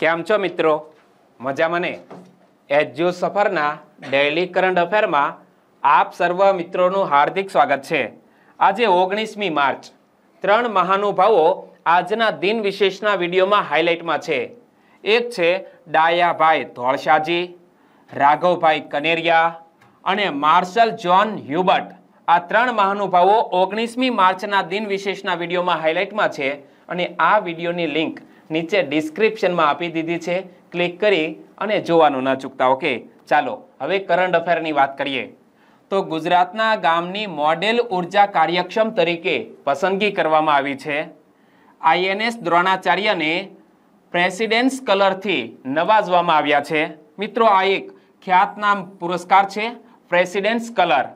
કેમ છો મિત્રો મજા મને એજ્યુ સફરના ડેલી કરંટ અફેરમાં આપ સર્વ મિત્રોનું હાર્દિક સ્વાગત છે આજે ઓગણીસમી માર્ચ ત્રણ મહાનુભાવો આજના દિન વિશેષના વિડીયોમાં હાઇલાઇટમાં છે એક છે ડાયાભાઈ ધોળશાજી રાઘવભાઈ કનેરિયા અને માર્શલ જ્હોન હ્યુબર્ટ આ ત્રણ મહાનુભાવો ઓગણીસમી માર્ચના દિન વિશેષના વિડીયોમાં હાઇલાઇટમાં છે અને આ વિડીયોની લિંક નીચે ડિસ્ક્રિપ્શનમાં આપી દીધી છે ક્લિક કરી અને જોવાનું ન ચૂકતા ઓકે ચાલો હવે કરંટ અફેરની વાત કરીએ તો ગુજરાતના ગામની મોડેલ ઉર્જા કાર્યક્ષમ તરીકે પસંદગી કરવામાં આવી છે આઈએનએસ દ્રોણાચાર્યને પ્રેસિડેન્સ કલરથી નવાજવામાં આવ્યા છે મિત્રો આ એક ખ્યાતનામ પુરસ્કાર છે પ્રેસિડેન્સ કલર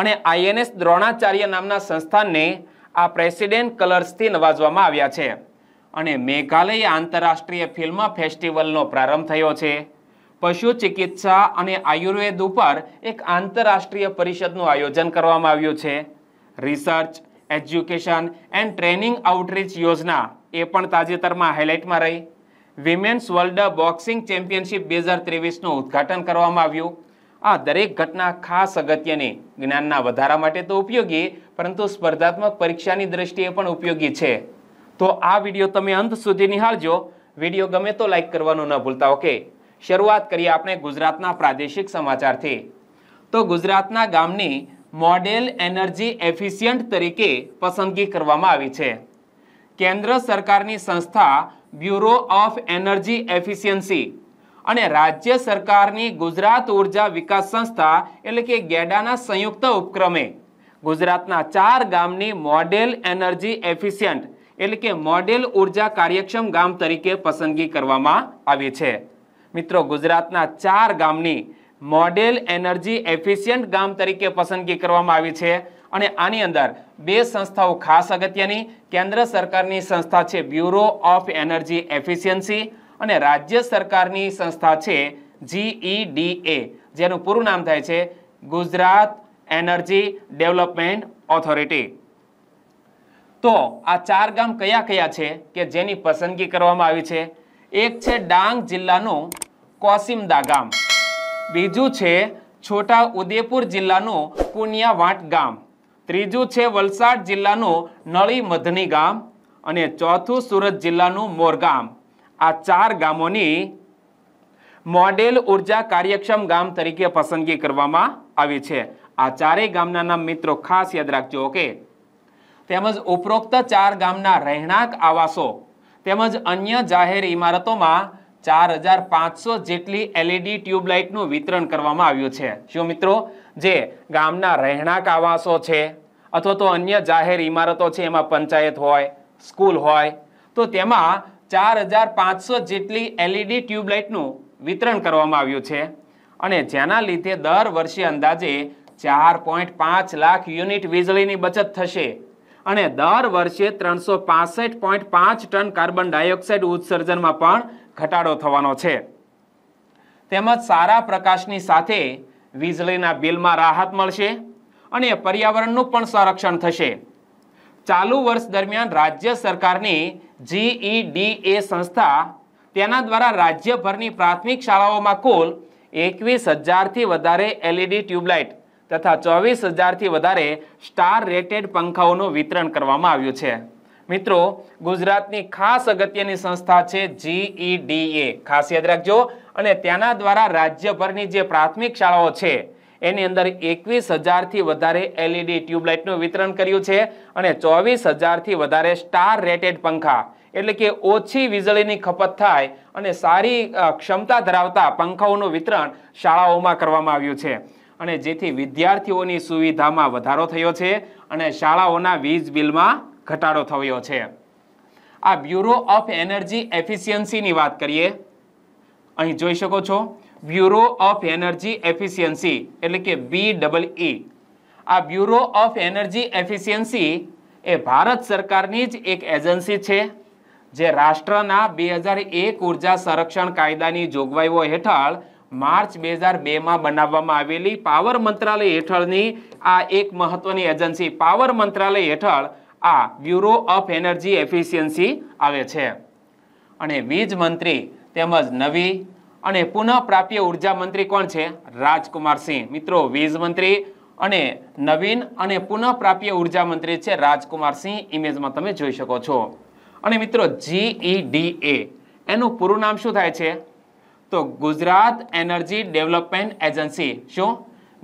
અને આઈએનએસ દ્રોણાચાર્ય નામના સંસ્થાનને આ પ્રેસિડેન્ટ કલર્સથી નવાજવામાં આવ્યા છે અને મેઘાલય આંતરરાષ્ટ્રીય ફિલ્મ ફેસ્ટિવલનો પ્રારંભ થયો છે પશુ ચિકિત્સા અને આયુર્વેદ ઉપર એક આંતરરાષ્ટ્રીય પરિષદનું આયોજન કરવામાં આવ્યું છે research education and training outreach યોજના એ પણ તાજેતરમાં હાઇલાઇટમાં રહી વિમેન્સ વર્લ્ડ બોક્સિંગ ચેમ્પિયનશિપ બે હજાર ત્રેવીસનું ઉદ્ઘાટન કરવામાં આવ્યું આ દરેક ઘટના ખાસ અગત્યની જ્ઞાનના વધારા માટે તો ઉપયોગી પરંતુ સ્પર્ધાત્મક પરીક્ષાની દ્રષ્ટિએ પણ ઉપયોગી છે તો આ વિડીયો તમે અંત સુધી નિહાળજો વિડીયો ગમે તો લાઇક કરવાનું ન ભૂલતા ઓકે શરૂઆત કરીએ આપણે ગુજરાતના પ્રાદેશિક સમાચારથી તો ગુજરાતના ગામની મોડેલ એનર્જી એફિશિયન્ટ તરીકે પસંદગી કરવામાં આવી છે કેન્દ્ર સરકારની સંસ્થા બ્યુરો ઓફ એનર્જી એફિશિયન્સી અને રાજ્ય સરકારની ગુજરાત ઉર્જા વિકાસ સંસ્થા એટલે કે ગેડાના સંયુક્ત ઉપક્રમે ગુજરાતના ચાર ગામની મોડેલ એનર્જી એફિશિયન્ટ એટલે કે મોડેલ ઉર્જા કાર્યક્ષમ ગામ તરીકે પસંદગી કરવામાં આવી છે મિત્રો ગુજરાતના ચાર ગામની મોડેલ એનર્જી એફિશિયન્ટ ગામ તરીકે પસંદગી કરવામાં આવી છે અને આની અંદર બે સંસ્થાઓ ખાસ અગત્યની કેન્દ્ર સરકારની સંસ્થા છે બ્યુરો ઓફ એનર્જી એફિશિયન્સી અને રાજ્ય સરકારની સંસ્થા છે જીઈડીએ e જેનું પૂરું નામ થાય છે ગુજરાત એનર્જી ડેવલપમેન્ટ ઓથોરિટી તો આ ચાર ગામ કયા કયા છે કે જેની પસંદગી કરવામાં આવી છે એક છે ડાંગ જિલ્લાનું કોસિમદા ગામ બીજું છે છોટા ઉદેપુર જિલ્લાનું પુનિયાવાંટ ગામ ત્રીજું છે વલસાડ જિલ્લાનું નળી મધની ગામ અને ચોથું સુરત જિલ્લાનું મોરગામ આ ચાર ગામોની મોડેલ ઉર્જા કાર્યક્ષમ ગામ તરીકે પસંદગી કરવામાં આવી છે આ ચારેય ગામના નામ મિત્રો ખાસ યાદ રાખજો ઓકે તેમજ ઉપરોક્ત ચાર ગામના રહેણાંક આવાસો તેમજ અન્ય જાહેર ઇમારતોમાં ચાર હજાર પાંચસો જેટલી એલઈડી e ટ્યુબલાઇટનું વિતરણ કરવામાં આવ્યું છે શું મિત્રો જે ગામના રહેણાંક આવાસો છે અથવા તો અન્ય જાહેર ઇમારતો છે એમાં પંચાયત હોય સ્કૂલ હોય તો તેમાં ચાર હજાર પાંચસો જેટલી એલઈડી e ટ્યુબલાઇટનું વિતરણ કરવામાં આવ્યું છે અને જેના લીધે દર વર્ષે અંદાજે ચાર પોઈન્ટ પાંચ લાખ યુનિટ વીજળીની બચત થશે અને દર વર્ષે ત્રણસો પાંચ ટન કાર્બન ડાયોક્સાઇડ ઉત્સર્જનમાં પણ ઘટાડો થવાનો છે તેમજ સારા પ્રકાશની સાથે વીજળીના બિલમાં રાહત મળશે અને પર્યાવરણનું પણ સંરક્ષણ થશે ચાલુ વર્ષ દરમિયાન રાજ્ય સરકારની જીઈડીએ e સંસ્થા તેના દ્વારા રાજ્યભરની પ્રાથમિક શાળાઓમાં કુલ એકવીસ હજારથી વધારે એલઈડી e ટ્યુબલાઇટ તથા ચોવીસ હજારથી વધારે સ્ટાર રેટેડ પંખાઓનું વિતરણ કરવામાં આવ્યું છે મિત્રો ગુજરાતની ખાસ અગત્યની સંસ્થા છે જીઈડીએ e ખાસ યાદ રાખજો અને તેના દ્વારા રાજ્યભરની જે પ્રાથમિક શાળાઓ છે એની અંદર એકવીસ હજારથી વધારે એલઈડી e ટ્યુબલાઇટનું વિતરણ કર્યું છે અને ચોવીસ હજારથી વધારે સ્ટાર રેટેડ પંખા એટલે કે ઓછી વીજળીની ખપત થાય અને સારી ક્ષમતા ધરાવતા પંખાઓનું વિતરણ શાળાઓમાં કરવામાં આવ્યું છે અને જેથી વિદ્યાર્થીઓની સુવિધામાં વધારો થયો છે અને શાળાઓના વીજ બિલમાં ઘટાડો થયો છે આ બ્યુરો ઓફ એનર્જી એફિશિયન્સીની વાત કરીએ અહીં જોઈ શકો છો બ્યુરો ઓફ એનર્જી એફિશિયન્સી એટલે કે બી ડબલ ઈ આ બ્યુરો ઓફ એનર્જી એફિશિયન્સી એ ભારત સરકારની જ એક એજન્સી છે જે રાષ્ટ્રના બે હજાર એક ઉર્જા સંરક્ષણ કાયદાની જોગવાઈઓ હેઠળ માર્ચ બે હજાર બેમાં બનાવવામાં આવેલી પાવર મંત્રાલય હેઠળની આ એક મહત્વની એજન્સી પાવર મંત્રાલય હેઠળ આ બ્યુરો ઓફ એનર્જી એફિશિયન્સી આવે છે અને વીજ મંત્રી તેમજ નવી અને પુનઃપ્રાપ્ય ઉર્જા મંત્રી કોણ છે રાજકુમારસિંહ મિત્રો વીજ મંત્રી અને નવીન અને પુનઃપ્રાપ્ય ઉર્જા મંત્રી છે રાજકુમારસિંહ ઇમેજમાં તમે જોઈ શકો છો અને મિત્રો જીઈડીએ e એનું પૂરું નામ શું થાય છે તો ગુજરાત એનર્જી ડેવલપમેન્ટ એજન્સી શું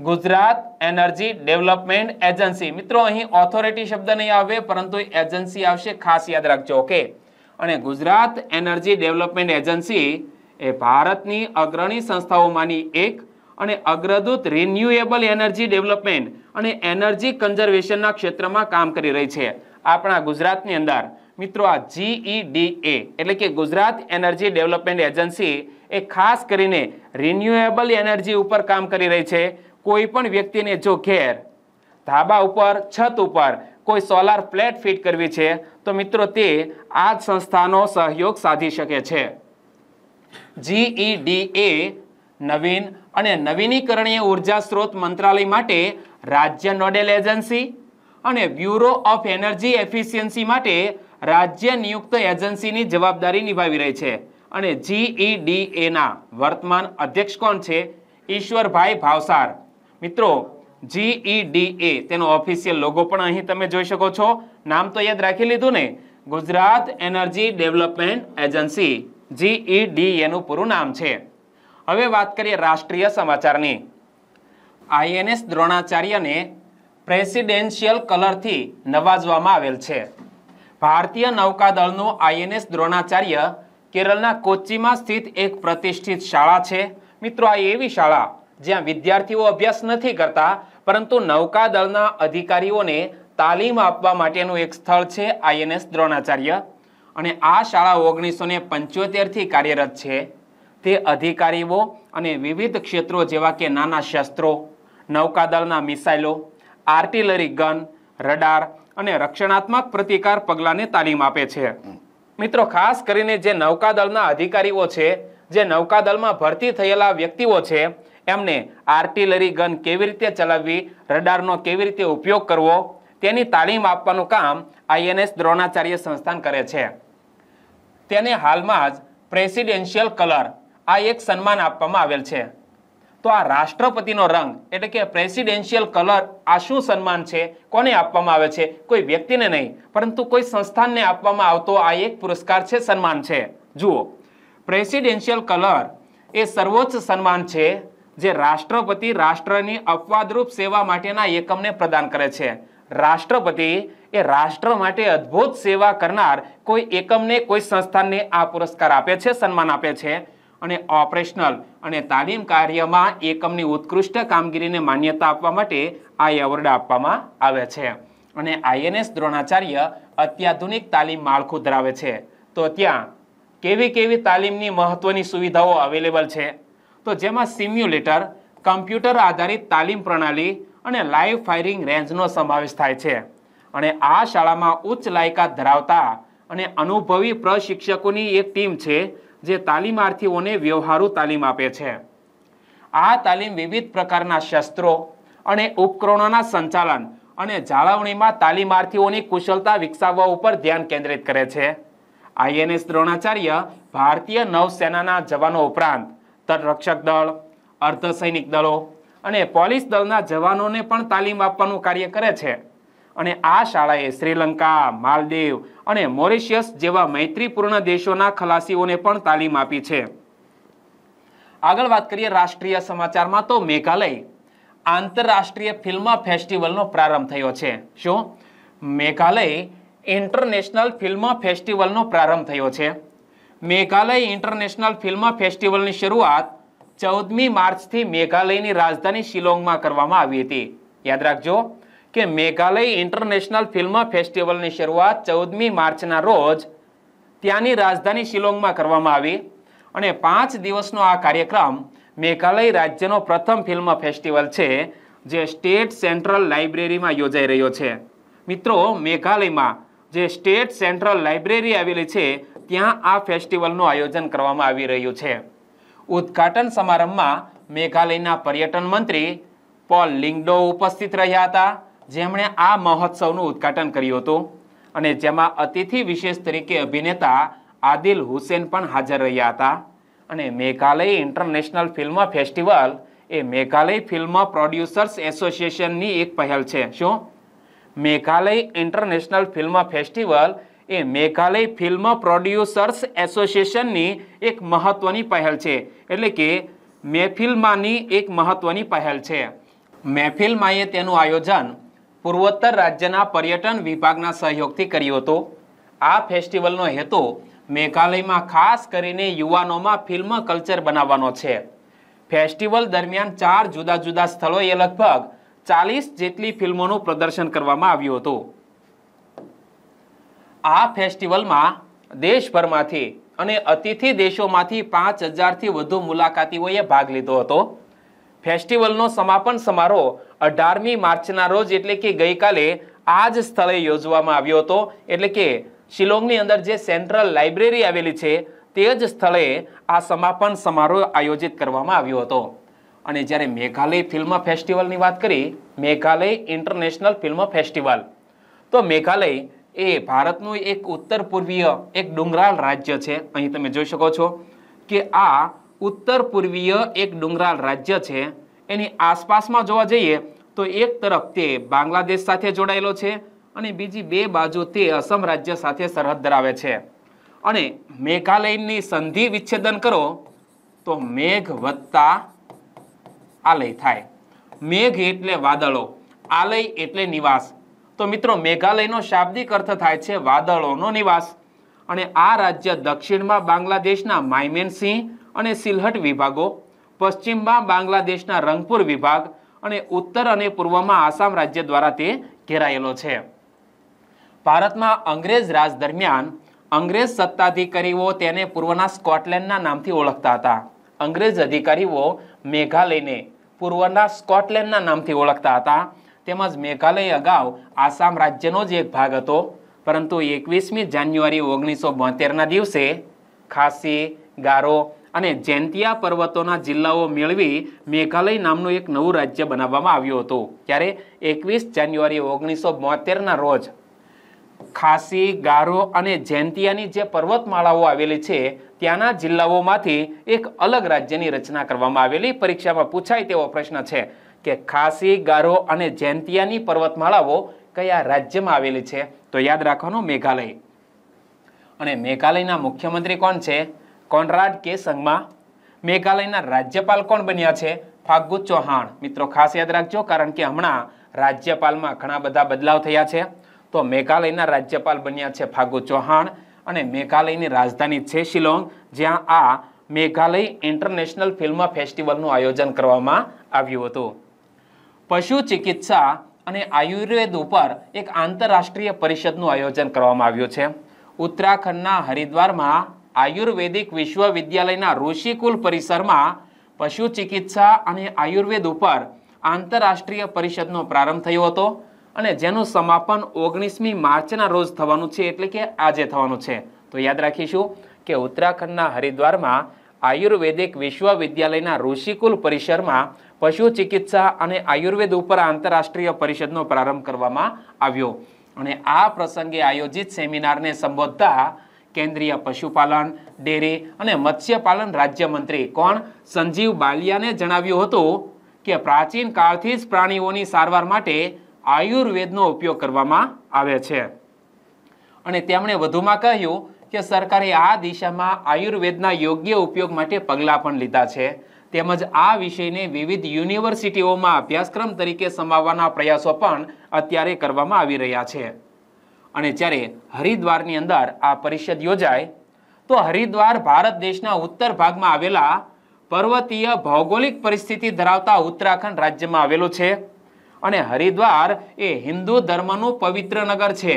ગુજરાત એનર્જી ડેવલપમેન્ટ એજન્સી મિત્રો અહીં ઓથોરિટી શબ્દ નહીં આવે પરંતુ એજન્સી આવશે ખાસ યાદ રાખજો ઓકે અને ગુજરાત એનર્જી ડેવલપમેન્ટ એજન્સી એ ભારતની અગ્રણી સંસ્થાઓમાંની એક અને અગ્રદૂત રિન્યુએબલ એનર્જી ડેવલપમેન્ટ અને એનર્જી કન્ઝર્વેશનના ક્ષેત્રમાં કામ કરી રહી છે આપણા ગુજરાતની અંદર મિત્રો આ જીઈડીએ e એટલે કે ગુજરાત એનર્જી ડેવલપમેન્ટ એજન્સી એ ખાસ કરીને રિન્યુએબલ એનર્જી ઉપર કામ કરી રહી છે કોઈ પણ વ્યક્તિને જો ઘેર ધાબા ઉપર છત ઉપર કોઈ સોલાર પ્લેટ ફિટ કરવી છે તો મિત્રો તે આ જ સંસ્થાનો સહયોગ સાધી શકે છે જીઈડીએ e નવીન અને નવીનીકરણીય ઉર્જા સ્ત્રોત મંત્રાલય માટે રાજ્ય નોડેલ એજન્સી અને બ્યુરો ઓફ એનર્જી એફિશિયન્સી માટે રાજ્ય નિયુક્ત એજન્સીની જવાબદારી નિભાવી રહી છે અને જીઈડીએના e e વર્તમાન અધ્યક્ષ કોણ છે ઈશ્વરભાઈ ભાવસાર મિત્રો જીઈડીએ e તેનો ઓફિશિયલ લોગો પણ અહીં તમે જોઈ શકો છો નામ તો યાદ રાખી લીધું ને ગુજરાત એનર્જી ડેવલપમેન્ટ એજન્સી જીઈડીએનું પૂરું નામ છે હવે વાત કરીએ રાષ્ટ્રીય સમાચારની આઈએનએસ દ્રોણાચાર્યને પ્રેસિડેન્શિયલ કલરથી નવાજવામાં આવેલ છે ભારતીય નૌકાદળનું આઈએનએસ દ્રોણાચાર્ય કેરળના કોચીમાં સ્થિત એક પ્રતિષ્ઠિત શાળા છે મિત્રો આ એવી શાળા જ્યાં વિદ્યાર્થીઓ અભ્યાસ નથી કરતા પરંતુ નૌકાદળના અધિકારીઓને તાલીમ આપવા માટેનું એક સ્થળ છે આઈએનએસ દ્રોણાચાર્ય અને આ શાળા ઓગણીસો ને પંચોતેરથી કાર્યરત છે તે અધિકારીઓ અને વિવિધ ક્ષેત્રો જેવા કે નાના શસ્ત્રો નૌકાદળના મિસાઇલો આર્ટિલરી ગન રડાર અને રક્ષણાત્મક પ્રતિકાર પગલાંને તાલીમ આપે છે મિત્રો ખાસ કરીને જે નૌકાદળના અધિકારીઓ છે જે નૌકાદળમાં ભરતી થયેલા વ્યક્તિઓ છે એમને આર્ટિલરી ગન કેવી રીતે ચલાવવી રડારનો કેવી રીતે ઉપયોગ કરવો તેની તાલીમ આપવાનું કામ આઈએનએસ દ્રોણાચાર્ય સંસ્થાન કરે છે તેને હાલમાં જ પ્રેસિડેન્શિયલ કલર આ એક સન્માન આપવામાં આવેલ છે તો આ રાષ્ટ્રપતિનો રંગ એટલે કે પ્રેસિડેન્શિયલ કલર આ શું સન્માન છે કોને આપવામાં આવે છે કોઈ વ્યક્તિને નહીં પરંતુ કોઈ સંસ્થાનને આપવામાં આવતો આ એક પુરસ્કાર છે સન્માન છે જુઓ પ્રેસિડેન્શિયલ કલર એ સર્વોચ્ચ સન્માન છે જે રાષ્ટ્રપતિ રાષ્ટ્રની અપવાદરૂપ સેવા માટેના એકમને પ્રદાન કરે છે રાષ્ટ્રપતિ એ રાષ્ટ્ર માટે અદ્ભુત સેવા કરનાર કોઈ એકમને કોઈ સંસ્થાને આ પુરસ્કાર આપે છે સન્માન આપે છે અને ઓપરેશનલ અને તાલીમ કાર્યમાં એકમની ઉત્કૃષ્ટ કામગીરીને માન્યતા આપવા માટે આ એવોર્ડ આપવામાં આવે છે અને આઈએનએસ દ્રોણાચાર્ય અત્યાધુનિક તાલીમ માળખું ધરાવે છે તો ત્યાં કેવી કેવી તાલીમની મહત્વની સુવિધાઓ અવેલેબલ છે તો જેમાં સિમ્યુલેટર કમ્પ્યુટર આધારિત તાલીમ પ્રણાલી અને લાઈવ ફાયરિંગ રેન્જનો સમાવેશ થાય છે અને આ શાળામાં ઉચ્ચ લાયકાત ધરાવતા અને અનુભવી પ્રશિક્ષકોની એક ટીમ છે જે તાલીમાર્થીઓને વ્યવહારુ તાલીમ આપે છે આ તાલીમ વિવિધ પ્રકારના શસ્ત્રો અને ઉપકરણોના સંચાલન અને જાળવણીમાં તાલીમાર્થીઓની કુશળતા વિકસાવવા ઉપર ધ્યાન કેન્દ્રિત કરે છે આઈએનએસ દ્રોણાચાર્ય ભારતીય નૌસેનાના જવાનો ઉપરાંત તટરક્ષક દળ અર્ધસૈનિક દળો અને પોલીસ દળના જવાનોને પણ તાલીમ આપવાનું કાર્ય કરે છે અને આ શાળાએ શ્રીલંકા માલદીવ અને મોરિશિયસ જેવા મૈત્રીપૂર્ણ દેશોના ખલાસીઓને પણ તાલીમ આપી છે આગળ વાત કરીએ રાષ્ટ્રીય સમાચારમાં તો મેઘાલય આંતરરાષ્ટ્રીય ફિલ્મ ફેસ્ટિવલનો પ્રારંભ થયો છે શું મેઘાલય ઇન્ટરનેશનલ ફિલ્મ ફેસ્ટિવલનો પ્રારંભ થયો છે મેઘાલય ઇન્ટરનેશનલ ફિલ્મ ફેસ્ટિવલની શરૂઆત ચૌદમી માર્ચથી મેઘાલયની રાજધાની શિલોંગમાં કરવામાં આવી હતી યાદ રાખજો કે મેઘાલય ઇન્ટરનેશનલ ફિલ્મ ફેસ્ટિવલની શરૂઆત ચૌદમી માર્ચના રોજ ત્યાંની રાજધાની શિલોંગમાં કરવામાં આવી અને પાંચ દિવસનો આ કાર્યક્રમ મેઘાલય રાજ્યનો પ્રથમ ફિલ્મ ફેસ્ટિવલ છે જે સ્ટેટ સેન્ટ્રલ લાઇબ્રેરીમાં યોજાઈ રહ્યો છે મિત્રો મેઘાલયમાં જે સ્ટેટ સેન્ટ્રલ લાઇબ્રેરી આવેલી છે ત્યાં આ ફેસ્ટિવલનું આયોજન કરવામાં આવી રહ્યું છે ઉદ્ઘાટન સમારંભમાં મેઘાલયના પર્યટન મંત્રી પોલ લિંગડો ઉપસ્થિત રહ્યા હતા જેમણે આ મહોત્સવનું ઉદ્ઘાટન કર્યું હતું અને જેમાં અતિથિ વિશેષ તરીકે અભિનેતા આદિલ હુસેન પણ હાજર રહ્યા હતા અને મેઘાલય ઇન્ટરનેશનલ ફિલ્મ ફેસ્ટિવલ એ મેઘાલય ફિલ્મ પ્રોડ્યુસર્સ એસોસિએશનની એક પહેલ છે શું મેઘાલય ઇન્ટરનેશનલ ફિલ્મ ફેસ્ટિવલ એ મેઘાલય ફિલ્મ પ્રોડ્યુસર્સ એસોસિએશનની એક મહત્વની પહેલ છે એટલે કે મહેફિલમાંની એક મહત્વની પહેલ છે મહેફિલમાંએ તેનું આયોજન પૂર્વોત્તર રાજ્યના પર્યટન વિભાગના સહયોગથી કર્યો હતો આ ફેસ્ટિવલનો હેતુ મેઘાલયમાં ખાસ કરીને યુવાનોમાં ફિલ્મ કલ્ચર બનાવવાનો છે ફેસ્ટિવલ દરમિયાન ચાર જુદા જુદા સ્થળોએ લગભગ ચાલીસ જેટલી ફિલ્મોનું પ્રદર્શન કરવામાં આવ્યું હતું આ ફેસ્ટિવલમાં દેશભરમાંથી અને અતિથિ દેશોમાંથી પાંચ હજારથી વધુ મુલાકાતીઓએ ભાગ લીધો હતો ફેસ્ટિવલનો સમાપન સમારોહ અઢારમી માર્ચના રોજ એટલે કે ગઈકાલે આ જ સ્થળે યોજવામાં આવ્યો હતો એટલે કે શિલોંગની અંદર જે સેન્ટ્રલ લાઇબ્રેરી આવેલી છે તે જ સ્થળે આ સમાપન સમારોહ આયોજિત કરવામાં આવ્યો હતો અને જ્યારે મેઘાલય ફિલ્મ ફેસ્ટિવલની વાત કરી મેઘાલય ઇન્ટરનેશનલ ફિલ્મ ફેસ્ટિવલ તો મેઘાલય એ ભારતનું એક ઉત્તર પૂર્વીય એક ડુંગરાળ રાજ્ય છે અહીં તમે જોઈ શકો છો કે આ ઉત્તર પૂર્વીય એક ડુંગરાળ રાજ્ય છે એની આસપાસમાં જોવા જઈએ તો એક તરફ તે બાંગ્લાદેશ સાથે જોડાયેલો છે અને બીજી બે બાજુ તે અસમ રાજ્ય સાથે સરહદ ધરાવે છે અને મેઘાલયની સંધિ વિચ્છેદન કરો તો મેઘ વત્તા આલય થાય મેઘ એટલે વાદળો આલય એટલે નિવાસ તો મિત્રો મેઘાલયનો શાબ્દિક અર્થ થાય છે વાદળોનો નિવાસ અને આ રાજ્ય દક્ષિણમાં બાંગ્લાદેશના માયમેનસિંહ અને સિલહટ વિભાગો પશ્ચિમમાં બાંગ્લાદેશના રંગપુર વિભાગ અને ઉત્તર અને પૂર્વમાં આસામ રાજ્ય દ્વારા તે ઘેરાયેલો છે ભારતમાં અંગ્રેજ રાજ દરમિયાન અંગ્રેજ સત્તાધિકારીઓ તેને પૂર્વના સ્કોટલેન્ડના નામથી ઓળખતા હતા અંગ્રેજ અધિકારીઓ મેઘાલયને પૂર્વના સ્કોટલેન્ડના નામથી ઓળખતા હતા તેમજ મેઘાલય અગાઉ આસામ રાજ્યનો જ એક ભાગ હતો પરંતુ એકવીસમી જાન્યુઆરી ઓગણીસો બોતેરના દિવસે ખાસી ગારો અને જૈંતિયા પર્વતોના જિલ્લાઓ મેળવી મેઘાલય નામનું એક નવું રાજ્ય બનાવવામાં આવ્યું હતું ત્યારે એકવીસ જાન્યુઆરી ઓગણીસો બોતેરના રોજ ખાસી ગારો અને જૈંતિયાની જે પર્વતમાળાઓ આવેલી છે ત્યાંના જિલ્લાઓમાંથી એક અલગ રાજ્યની રચના કરવામાં આવેલી પરીક્ષામાં પૂછાય તેવો પ્રશ્ન છે કે ખાસી ગારો અને જૈંતિયાની પર્વતમાળાઓ કયા રાજ્યમાં આવેલી છે તો યાદ રાખવાનું મેઘાલય અને મેઘાલયના મુખ્યમંત્રી કોણ છે કોનરાડ કે સંઘમાં મેઘાલયના રાજ્યપાલ કોણ બન્યા છે ફાગુ ચૌહાણ મિત્રો ખાસ યાદ રાખજો કારણ કે હમણાં રાજ્યપાલમાં ઘણા બધા બદલાવ થયા છે તો મેઘાલયના રાજ્યપાલ બન્યા છે ફાગુ ચૌહાણ અને મેઘાલયની રાજધાની છે શિલોંગ જ્યાં આ મેઘાલય ઇન્ટરનેશનલ ફિલ્મ ફેસ્ટિવલનું આયોજન કરવામાં આવ્યું હતું પશુ ચિકિત્સા અને આયુર્વેદ ઉપર એક આંતરરાષ્ટ્રીય પરિષદનું આયોજન કરવામાં આવ્યું છે ઉત્તરાખંડના હરિદ્વારમાં આયુર્વેદિક વિશ્વવિદ્યાલયના ઋષિકુલ પરિસરમાં પશુ ચિકિત્સા અને આયુર્વેદ ઉપર આંતરરાષ્ટ્રીય પરિષદનો પ્રારંભ થયો હતો અને જેનું સમાપન ઓગણીસમી માર્ચના રોજ થવાનું છે એટલે કે આજે થવાનું છે તો યાદ રાખીશું કે ઉત્તરાખંડના હરિદ્વારમાં આયુર્વેદિક વિશ્વવિદ્યાલયના ઋષિકુલ પરિસરમાં પશુ ચિકિત્સા અને આયુર્વેદ ઉપર આંતરરાષ્ટ્રીય પરિષદનો પ્રારંભ કરવામાં આવ્યો અને આ પ્રસંગે આયોજિત સેમિનારને સંબોધતા કેન્દ્રીય પશુપાલન ડેરી અને મત્સ્યપાલન રાજ્યમંત્રી કોણ સંજીવ બાલિયાને જણાવ્યું હતું કે પ્રાચીન કાળથી જ પ્રાણીઓની સારવાર માટે આયુર્વેદનો ઉપયોગ કરવામાં આવે છે અને તેમણે વધુમાં કહ્યું કે સરકારે આ દિશામાં આયુર્વેદના યોગ્ય ઉપયોગ માટે પગલાં પણ લીધા છે તેમજ આ વિષયને વિવિધ યુનિવર્સિટીઓમાં અભ્યાસક્રમ તરીકે સમાવવાના પ્રયાસો પણ અત્યારે કરવામાં આવી રહ્યા છે અને જ્યારે હરિદ્વારની અંદર આ પરિષદ યોજાય તો હરિદ્વાર ભારત દેશના ઉત્તર ભાગમાં આવેલા પર્વતીય ભૌગોલિક પરિસ્થિતિ ધરાવતા ઉત્તરાખંડ રાજ્યમાં આવેલું છે અને હરિદ્વાર એ હિન્દુ ધર્મનું પવિત્ર નગર છે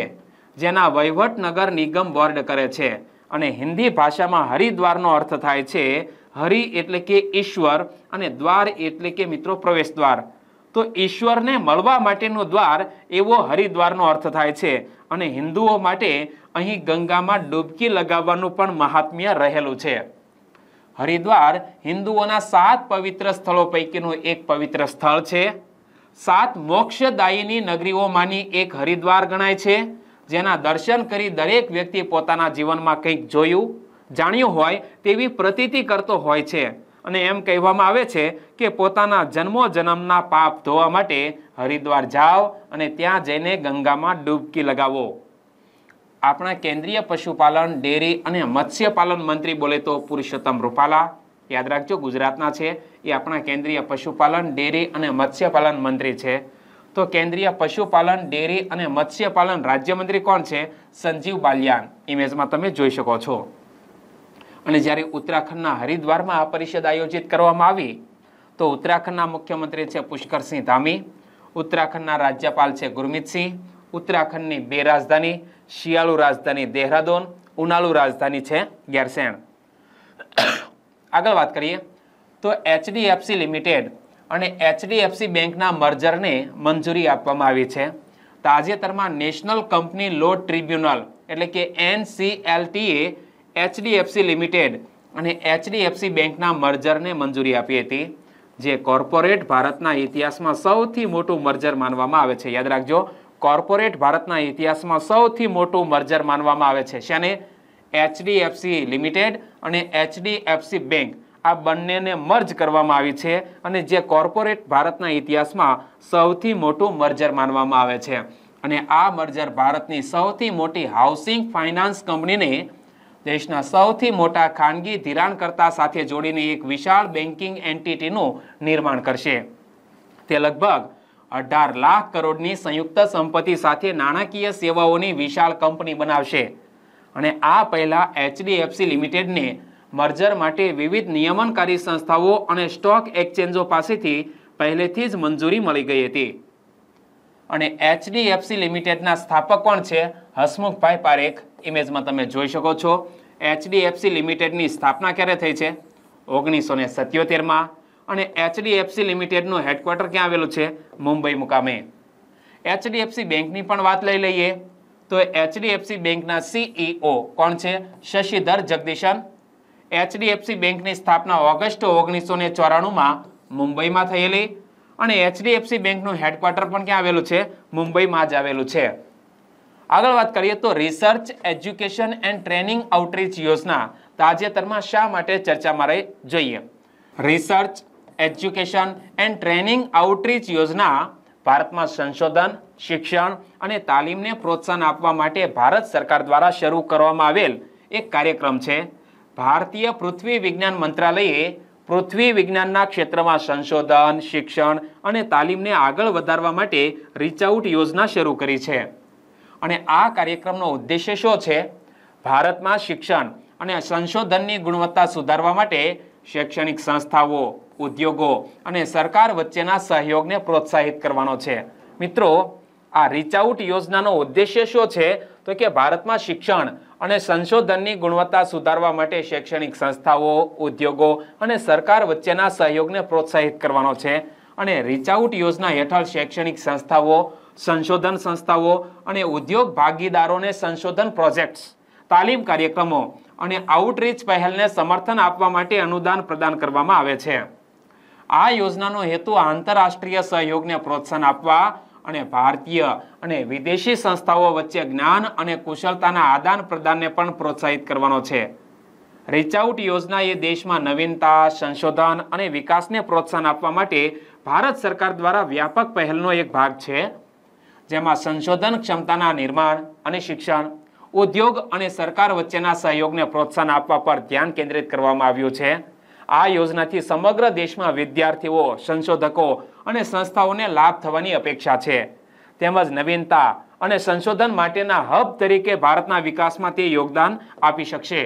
જેના વહીવટ નગર નિગમ બોર્ડ કરે છે અને હિન્દી ભાષામાં હરિદ્વારનો અર્થ થાય છે હરિ એટલે કે ઈશ્વર અને દ્વાર એટલે કે મિત્રો પ્રવેશ દ્વાર તો ઈશ્વરને મળવા માટેનું દ્વાર એવો હરિદ્વારનો અર્થ થાય છે અને હિન્દુઓ માટે અહીં ગંગામાં ડૂબકી લગાવવાનું પણ મહાત્મ્ય રહેલું છે હરિદ્વાર હિન્દુઓના સાત પવિત્ર સ્થળો પૈકીનું એક પવિત્ર સ્થળ છે સાત મોક્ષદાયીની નગરીઓમાંની એક હરિદ્વાર ગણાય છે જેના દર્શન કરી દરેક વ્યક્તિ પોતાના જીવનમાં કંઈક જોયું જાણ્યું હોય તેવી પ્રતીતિ કરતો હોય છે અને એમ કહેવામાં આવે છે કે પોતાના જન્મો જન્મના પાપ ધોવા માટે હરિદ્વાર જાઓ અને ત્યાં જઈને ગંગામાં ડૂબકી લગાવો આપણા કેન્દ્રીય પશુપાલન ડેરી અને મત્સ્યપાલન મંત્રી બોલે તો પુરુષોત્તમ રૂપાલા યાદ રાખજો ગુજરાતના છે એ આપણા કેન્દ્રીય પશુપાલન ડેરી અને મત્સ્યપાલન મંત્રી છે તો કેન્દ્રીય પશુપાલન ડેરી અને મત્સ્યપાલન રાજ્યમંત્રી કોણ છે સંજીવ બાલિયાન ઇમેજમાં તમે જોઈ શકો છો અને જ્યારે ઉત્તરાખંડના હરિદ્વારમાં આ પરિષદ આયોજિત કરવામાં આવી તો ઉત્તરાખંડના મુખ્યમંત્રી છે પુષ્કરસિંહ ધામી ઉત્તરાખંડના રાજ્યપાલ છે ગુરમીતસિંહ ઉત્તરાખંડની બે રાજધાની શિયાળુ રાજધાની દેહરાદૂન ઉનાળુ રાજધાની છે ગેરસેણ આગળ વાત કરીએ તો એચડીએફસી લિમિટેડ અને એચડીએફસી બેંકના મર્જરને મંજૂરી આપવામાં આવી છે તાજેતરમાં નેશનલ કંપની લો ટ્રિબ્યુનલ એટલે કે એનસીએલટીએ એચડીએફસી લિમિટેડ અને એચડીએફસી બેંકના મર્જરને મંજૂરી આપી હતી જે કોર્પોરેટ ભારતના ઇતિહાસમાં સૌથી મોટું મર્જર માનવામાં આવે છે યાદ રાખજો કોર્પોરેટ ભારતના ઇતિહાસમાં સૌથી મોટું મર્જર માનવામાં આવે છે શેને એચડીએફસી લિમિટેડ અને એચડીએફસી બેંક આ બંનેને મર્જ કરવામાં આવી છે અને જે કોર્પોરેટ ભારતના ઇતિહાસમાં સૌથી મોટું મર્જર માનવામાં આવે છે અને આ મર્જર ભારતની સૌથી મોટી હાઉસિંગ ફાઇનાન્સ કંપનીની દેશના સૌથી મોટા ખાનગી ધિરાણકર્તા સાથે જોડીને એક વિશાળ બેન્કિંગ એન્ટિટીનું નિર્માણ કરશે તે લગભગ અઢાર લાખ કરોડની સંયુક્ત સંપત્તિ સાથે નાણાકીય સેવાઓની વિશાળ કંપની બનાવશે અને આ પહેલાં એચડીએફસી લિમિટેડને મર્જર માટે વિવિધ નિયમનકારી સંસ્થાઓ અને સ્ટોક એક્સચેન્જો પાસેથી પહેલેથી જ મંજૂરી મળી ગઈ હતી અને એચડીએફસી લિમિટેડના સ્થાપક કોણ છે હસમુખભાઈ પારેખ ઇમેજમાં તમે જોઈ શકો છો એચડીએફસી લિમિટેડની સ્થાપના ક્યારે થઈ છે ઓગણીસો ને સત્યોતેરમાં અને એચડીએફસી લિમિટેડનું હેડક્વાર્ટર ક્યાં આવેલું છે મુંબઈ મુકામે એચડીએફસી બેંકની પણ વાત લઈ લઈએ તો એચડીએફસી બેંકના સીઈઓ કોણ છે શશિધર જગદીશન એચડીએફસી બેંકની સ્થાપના ઓગસ્ટ ઓગણીસો ને ચોરાણુંમાં મુંબઈમાં થયેલી અને એચડીએફસી બેંકનું હેડક્વાર્ટર પણ ક્યાં આવેલું છે મુંબઈમાં જ આવેલું છે આગળ વાત કરીએ તો research education and training outreach યોજના તાજેતરમાં શા માટે ચર્ચામાં રહી જોઈએ research education and training outreach યોજના ભારતમાં સંશોધન શિક્ષણ અને તાલીમને પ્રોત્સાહન આપવા માટે ભારત સરકાર દ્વારા શરૂ કરવામાં આવેલ એક કાર્યક્રમ છે ભારતીય પૃથ્વી વિજ્ઞાન મંત્રાલયે પૃથ્વી વિજ્ઞાનના ક્ષેત્રમાં સંશોધન શિક્ષણ અને તાલીમને આગળ વધારવા માટે રીચ આઉટ યોજના શરૂ કરી છે અને આ કાર્યક્રમનો ઉદ્દેશ્ય શું છે ભારતમાં શિક્ષણ અને સંશોધનની ગુણવત્તા સુધારવા માટે શૈક્ષણિક સંસ્થાઓ ઉદ્યોગો અને સરકાર વચ્ચેના સહયોગને પ્રોત્સાહિત કરવાનો છે મિત્રો આ રીચ આઉટ યોજનાનો ઉદ્દેશ્ય શું છે તો કે ભારતમાં શિક્ષણ અને સંશોધનની ગુણવત્તા સુધારવા માટે શૈક્ષણિક સંસ્થાઓ ઉદ્યોગો અને સરકાર વચ્ચેના સહયોગને પ્રોત્સાહિત કરવાનો છે અને રીચ આઉટ યોજના હેઠળ શૈક્ષણિક સંસ્થાઓ સંશોધન સંસ્થાઓ અને ઉદ્યોગ ભાગીદારોને સંશોધન પ્રોજેક્ટ્સ તાલીમ કાર્યક્રમો અને આઉટરીચ પહેલને સમર્થન આપવા માટે અનુદાન પ્રદાન કરવામાં આવે છે આ યોજનાનો હેતુ આંતરરાષ્ટ્રીય સહયોગને પ્રોત્સાહન આપવા અને ભારતીય અને વિદેશી સંસ્થાઓ વચ્ચે જ્ઞાન અને કુશળતાના આદાન પ્રદાનને પણ પ્રોત્સાહિત કરવાનો છે રીચ આઉટ યોજના એ દેશમાં નવીનતા સંશોધન અને વિકાસને પ્રોત્સાહન આપવા માટે ભારત સરકાર દ્વારા વ્યાપક પહેલનો એક ભાગ છે જેમાં સંશોધન ક્ષમતાના નિર્માણ અને શિક્ષણ ઉદ્યોગ અને સરકાર વચ્ચેના સહયોગને પ્રોત્સાહન આપવા પર ધ્યાન કેન્દ્રિત કરવામાં આવ્યું છે આ યોજનાથી સમગ્ર દેશમાં વિદ્યાર્થીઓ સંશોધકો અને સંસ્થાઓને લાભ થવાની અપેક્ષા છે તેમજ નવીનતા અને સંશોધન માટેના હબ તરીકે ભારતના વિકાસમાં તે યોગદાન આપી શકશે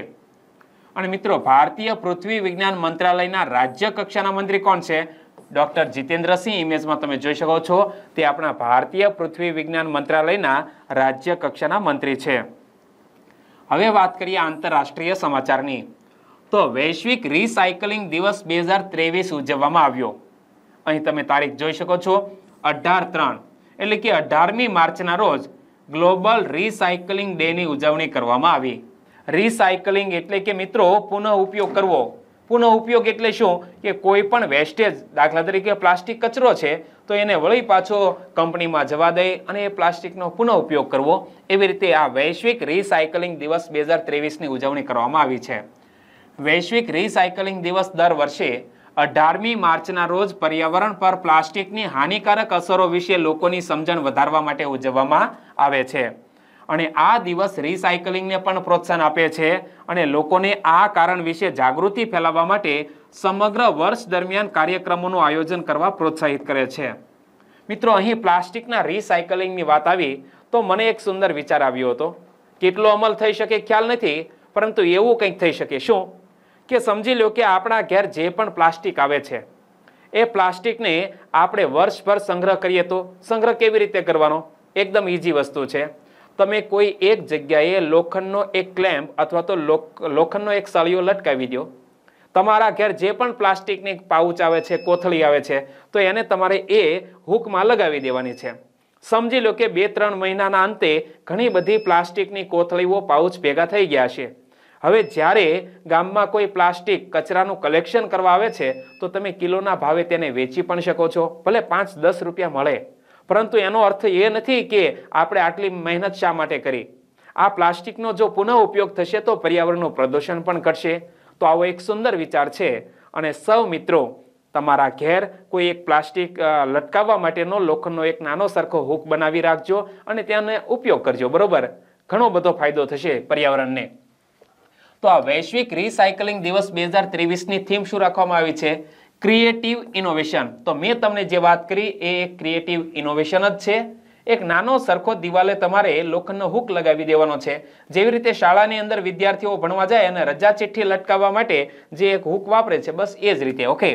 અને મિત્રો ભારતીય પૃથ્વી વિજ્ઞાન મંત્રાલયના રાજ્ય કક્ષાના મંત્રી કોણ છે ડૉક્ટર સિંહ ઇમેજમાં તમે જોઈ શકો છો તે આપણા ભારતીય પૃથ્વી વિજ્ઞાન મંત્રાલયના રાજ્ય કક્ષાના મંત્રી છે હવે વાત કરીએ આંતરરાષ્ટ્રીય સમાચારની તો વૈશ્વિક રિસાયકલિંગ દિવસ બે હજાર ત્રેવીસ ઉજવવામાં આવ્યો અહીં તમે તારીખ જોઈ શકો છો અઢાર ત્રણ એટલે કે અઢારમી માર્ચના રોજ ગ્લોબલ રિસાયકલિંગ ડેની ઉજવણી કરવામાં આવી રિસાયકલિંગ એટલે કે મિત્રો પુનઃ ઉપયોગ કરવો પુનઃ ઉપયોગ એટલે શું કે કોઈ પણ વેસ્ટેજ દાખલા તરીકે પ્લાસ્ટિક કચરો છે તો એને વળી પાછો કંપનીમાં જવા દઈ અને એ પ્લાસ્ટિકનો પુનઃ ઉપયોગ કરવો એવી રીતે આ વૈશ્વિક રિસાયકલિંગ દિવસ બે હજાર ત્રેવીસની ઉજવણી કરવામાં આવી છે વૈશ્વિક રિસાયકલિંગ દિવસ દર વર્ષે અઢારમી માર્ચના રોજ પર્યાવરણ પર પ્લાસ્ટિકની હાનિકારક અસરો વિશે લોકોની સમજણ વધારવા માટે ઉજવવામાં આવે છે અને આ દિવસ રિસાયકલિંગને પણ પ્રોત્સાહન આપે છે અને લોકોને આ કારણ વિશે જાગૃતિ ફેલાવવા માટે સમગ્ર વર્ષ દરમિયાન કાર્યક્રમોનું આયોજન કરવા પ્રોત્સાહિત કરે છે મિત્રો અહીં પ્લાસ્ટિકના રિસાયકલિંગની વાત આવી તો મને એક સુંદર વિચાર આવ્યો હતો કેટલો અમલ થઈ શકે ખ્યાલ નથી પરંતુ એવું કંઈક થઈ શકે શું કે સમજી લો કે આપણા ઘેર જે પણ પ્લાસ્ટિક આવે છે એ પ્લાસ્ટિકને આપણે વર્ષભર સંગ્રહ કરીએ તો સંગ્રહ કેવી રીતે કરવાનો એકદમ ઇઝી વસ્તુ છે તમે કોઈ એક જગ્યાએ લોખંડનો એક ક્લેમ્પ અથવા તો લોખંડનો એક સળિયો લટકાવી દો તમારા ઘેર જે પણ પ્લાસ્ટિકની પાઉચ આવે છે કોથળી આવે છે તો એને તમારે એ હૂકમાં લગાવી દેવાની છે સમજી લો કે બે ત્રણ મહિનાના અંતે ઘણી બધી પ્લાસ્ટિકની કોથળીઓ પાઉચ ભેગા થઈ ગયા છે હવે જ્યારે ગામમાં કોઈ પ્લાસ્ટિક કચરાનું કલેક્શન કરવા આવે છે તો તમે કિલોના ભાવે તેને વેચી પણ શકો છો ભલે પાંચ દસ રૂપિયા મળે પરંતુ એનો અર્થ એ નથી કે આપણે આટલી મહેનત શા માટે કરી આ પ્લાસ્ટિકનો જો પુનઃ ઉપયોગ થશે તો પર્યાવરણનું પ્રદૂષણ પણ ઘટશે તો આવો એક સુંદર વિચાર છે અને સૌ મિત્રો તમારા ઘેર કોઈ એક પ્લાસ્ટિક લટકાવવા માટેનો લોખંડનો એક નાનો સરખો હુક બનાવી રાખજો અને તેને ઉપયોગ કરજો બરોબર ઘણો બધો ફાયદો થશે પર્યાવરણને તો આ વૈશ્વિક રિસાયકલિંગ દિવસ બે હજાર ત્રેવીસની થીમ શું રાખવામાં આવી છે ક્રિએટિવ ઇનોવેશન તો મેં તમને જે વાત કરી એ એક ક્રિએટિવ ઇનોવેશન જ છે એક નાનો સરખો દિવાલે તમારે લોખંડનો હુક લગાવી દેવાનો છે જેવી રીતે શાળાની અંદર વિદ્યાર્થીઓ ભણવા જાય અને રજા ચિઠ્ઠી લટકાવવા માટે જે એક હુક વાપરે છે બસ એ જ રીતે ઓકે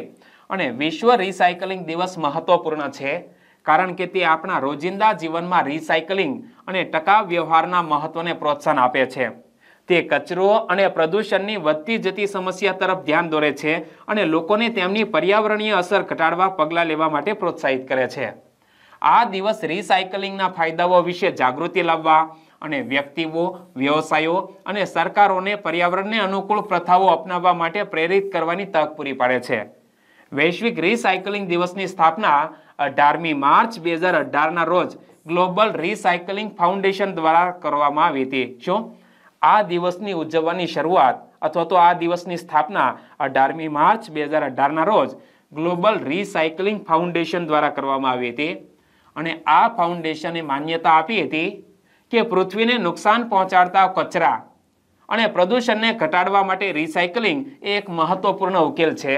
અને વિશ્વ રિસાયકલિંગ દિવસ મહત્વપૂર્ણ છે કારણ કે તે આપણા રોજિંદા જીવનમાં રિસાયકલિંગ અને ટકાવ વ્યવહારના મહત્વને પ્રોત્સાહન આપે છે તે કચરો અને પ્રદૂષણની વધતી જતી સમસ્યા તરફ ધ્યાન દોરે છે અને લોકોને તેમની પર્યાવરણીય અસર ઘટાડવા પગલાં લેવા માટે પ્રોત્સાહિત કરે છે આ દિવસ રિસાયકલિંગના ફાયદાઓ વિશે જાગૃતિ લાવવા અને વ્યક્તિઓ વ્યવસાયો અને સરકારોને પર્યાવરણને અનુકૂળ પ્રથાઓ અપનાવવા માટે પ્રેરિત કરવાની તક પૂરી પાડે છે વૈશ્વિક રિસાયકલિંગ દિવસની સ્થાપના અઢારમી માર્ચ બે હજાર અઢારના રોજ ગ્લોબલ રિસાયકલિંગ ફાઉન્ડેશન દ્વારા કરવામાં આવી હતી શું આ દિવસની ઉજવવાની શરૂઆત અથવા તો આ દિવસની સ્થાપના અઢારમી માર્ચ બે હજાર અઢારના રોજ ગ્લોબલ રિસાયકલિંગ ફાઉન્ડેશન દ્વારા કરવામાં આવી હતી અને આ ફાઉન્ડેશને માન્યતા આપી હતી કે પૃથ્વીને નુકસાન પહોંચાડતા કચરા અને પ્રદૂષણને ઘટાડવા માટે રિસાયકલિંગ એ એક મહત્વપૂર્ણ ઉકેલ છે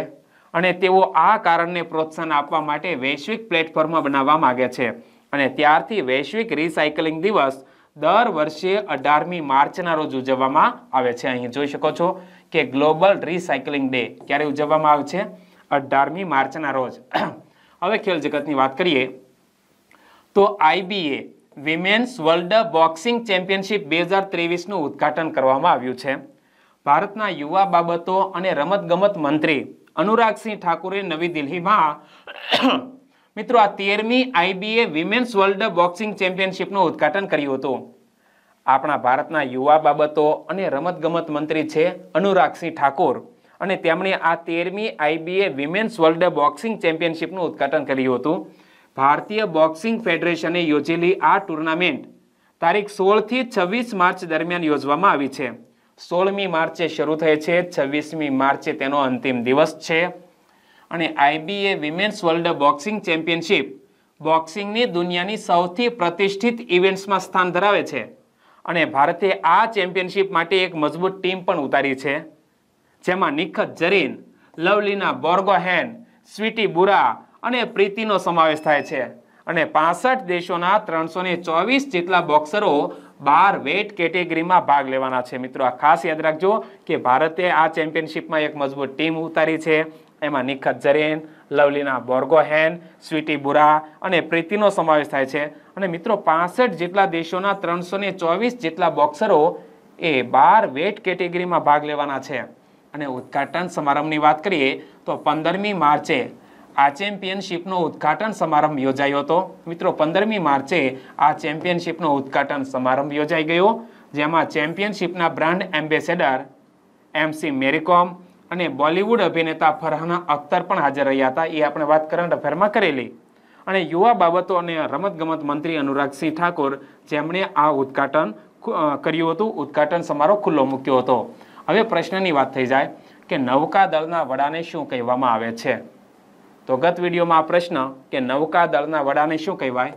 અને તેઓ આ કારણને પ્રોત્સાહન આપવા માટે વૈશ્વિક પ્લેટફોર્મ બનાવવા માગે છે અને ત્યારથી વૈશ્વિક રિસાયકલિંગ દિવસ દર વર્ષે અઢારમી માર્ચના રોજ ઉજવવામાં આવે છે અહીં જોઈ શકો છો કે ગ્લોબલ રિસાયકલિંગ ડે ક્યારે ઉજવવામાં આવે છે અઢારમી માર્ચના રોજ હવે ખેલ જગતની વાત કરીએ તો IBA women's world boxing championship બે હજાર ત્રેવીસનું ઉદ્ઘાટન કરવામાં આવ્યું છે ભારતના યુવા બાબતો અને રમતગમત મંત્રી અનુરાગસિંહ ઠાકુરે નવી દિલ્હીમાં મિત્રો આ તેરમી આઈબીએ વિમેન્સ વર્લ્ડ બોક્સિંગ ચેમ્પિયનશિપનું ઉદઘાટન કર્યું હતું આપણા ભારતના યુવા બાબતો અને રમતગમત મંત્રી છે અનુરાગસિંહ ઠાકોર અને તેમણે આ તેરમી આઈબીએ વિમેન્સ વર્લ્ડ બોક્સિંગ ચેમ્પિયનશિપનું ઉદ્ઘાટન કર્યું હતું ભારતીય બોક્સિંગ ફેડરેશને યોજેલી આ ટુર્નામેન્ટ તારીખ સોળથી છવ્વીસ માર્ચ દરમિયાન યોજવામાં આવી છે સોળમી માર્ચે શરૂ થઈ છે છવ્વીસમી માર્ચે તેનો અંતિમ દિવસ છે અને IBA women's world boxing championship બોક્સિંગની દુનિયાની સૌથી પ્રતિષ્ઠિત ઇવેન્ટ્સમાં સ્થાન ધરાવે છે અને ભારતે આ ચેમ્પિયનશિપ માટે એક મજબૂત ટીમ પણ ઉતારી છે જેમાં નિખત જરીન લવલીના બોર્ગોહેન સ્વીટી બુરા અને પ્રીતિનો સમાવેશ થાય છે અને પાસઠ દેશોના ત્રણસો ચોવીસ જેટલા બોક્સરો બાર વેટ કેટેગરીમાં ભાગ લેવાના છે મિત્રો આ ખાસ યાદ રાખજો કે ભારતે આ ચેમ્પિયનશિપમાં એક મજબૂત ટીમ ઉતારી છે એમાં નિખત જરેન લવલીના બોર્ગોહેન સ્વીટી બુરા અને પ્રીતિનો સમાવેશ થાય છે અને મિત્રો પાસઠ જેટલા દેશોના ત્રણસો ચોવીસ જેટલા બોક્સરો એ બાર વેટ કેટેગરીમાં ભાગ લેવાના છે અને ઉદઘાટન સમારંભની વાત કરીએ તો પંદરમી માર્ચે આ ચેમ્પિયનશિપનો ઉદઘાટન સમારંભ યોજાયો હતો મિત્રો પંદરમી માર્ચે આ ચેમ્પિયનશિપનો ઉદઘાટન સમારંભ યોજાઈ ગયો જેમાં ચેમ્પિયનશિપના બ્રાન્ડ એમ્બેસેડર એમસી મેરીકોમ અને બોલિવૂડ અભિનેતા ફરહાના અખ્તર પણ હાજર રહ્યા હતા એ આપણે વાત કરંટ અફેરમાં કરેલી અને યુવા બાબતો અને રમતગમત મંત્રી અનુરાગસિંહ ઠાકોર જેમણે આ ઉદ્ઘાટન કર્યું હતું ઉદ્ઘાટન સમારોહ ખુલ્લો મૂક્યો હતો હવે પ્રશ્નની વાત થઈ જાય કે નૌકા દળના વડાને શું કહેવામાં આવે છે તો ગત વિડીયોમાં આ પ્રશ્ન કે નૌકા દળના વડાને શું કહેવાય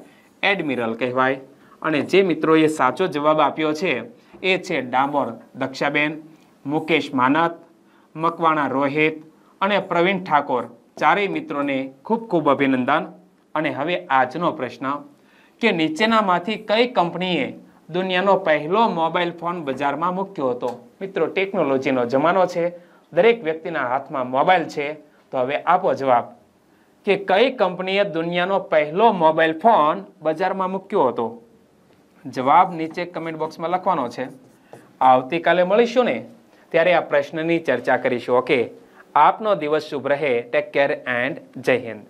એડમિરલ કહેવાય અને જે મિત્રોએ સાચો જવાબ આપ્યો છે એ છે ડામોર દક્ષાબેન મુકેશ માનત મકવાણા રોહિત અને પ્રવીણ ઠાકોર ચારેય મિત્રોને ખૂબ ખૂબ અભિનંદન અને હવે આજનો પ્રશ્ન કે નીચેનામાંથી કઈ કંપનીએ દુનિયાનો પહેલો મોબાઈલ ફોન બજારમાં મૂક્યો હતો મિત્રો ટેકનોલોજીનો જમાનો છે દરેક વ્યક્તિના હાથમાં મોબાઈલ છે તો હવે આપો જવાબ કે કઈ કંપનીએ દુનિયાનો પહેલો મોબાઈલ ફોન બજારમાં મૂક્યો હતો જવાબ નીચે કમેન્ટ બોક્સમાં લખવાનો છે આવતીકાલે મળીશું ને ત્યારે આ પ્રશ્નની ચર્ચા કરીશું ઓકે આપનો દિવસ શુભ રહે ટેક કેર એન્ડ જય હિન્દ